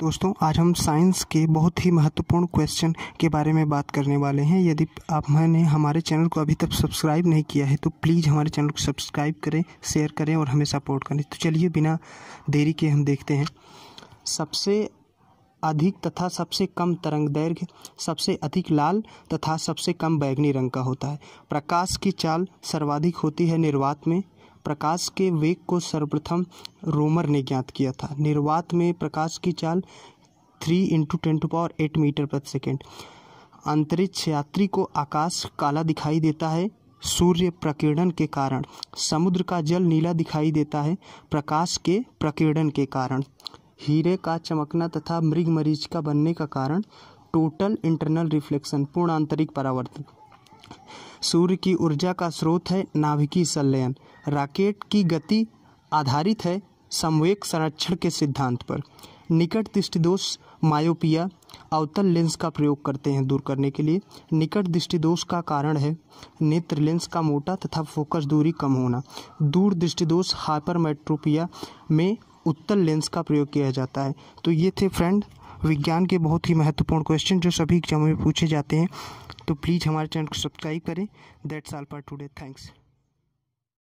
दोस्तों आज हम साइंस के बहुत ही महत्वपूर्ण क्वेश्चन के बारे में बात करने वाले हैं यदि आप मैंने हमारे चैनल को अभी तक सब्सक्राइब नहीं किया है तो प्लीज़ हमारे चैनल को सब्सक्राइब करें शेयर करें और हमें सपोर्ट करें तो चलिए बिना देरी के हम देखते हैं सबसे अधिक तथा सबसे कम तरंग दैर्घ्य सबसे अधिक लाल तथा सबसे कम बैगनी रंग का होता है प्रकाश की चाल सर्वाधिक होती है निर्वात में प्रकाश के वेग को सर्वप्रथम रोमर ने ज्ञात किया था निर्वात में प्रकाश की चाल three into ten to power eight metre प्रति सेकेंड अंतरिक्ष यात्री को आकाश काला दिखाई देता है सूर्य प्रकीर्णन के कारण समुद्र का जल नीला दिखाई देता है प्रकाश के प्रकीर्णन के कारण हीरे का चमकना तथा मृग मरीच का बनने का कारण टोटल इंटरनल रिफ्लेक्शन पूर्ण आंतरिक परावर्तन सूर्य की ऊर्जा का स्रोत है नाभिकीय संलयन रॉकेट की गति आधारित है संवेक संरक्षण के सिद्धांत पर निकट दृष्टिदोष मायोपिया अवतल लेंस का प्रयोग करते हैं दूर करने के लिए निकट दृष्टिदोष का कारण है नेत्र लेंस का मोटा तथा फोकस दूरी कम होना दूर दृष्टिदोष हाइपरमेट्रोपिया में उत्तल लेंस का प्रयोग किया जाता है तो ये थे फ्रेंड विज्ञान के बहुत ही महत्वपूर्ण क्वेश्चन जो सभी एग्जाम में पूछे जाते हैं तो प्लीज़ हमारे चैनल को सब्सक्राइब करें that's all for today thanks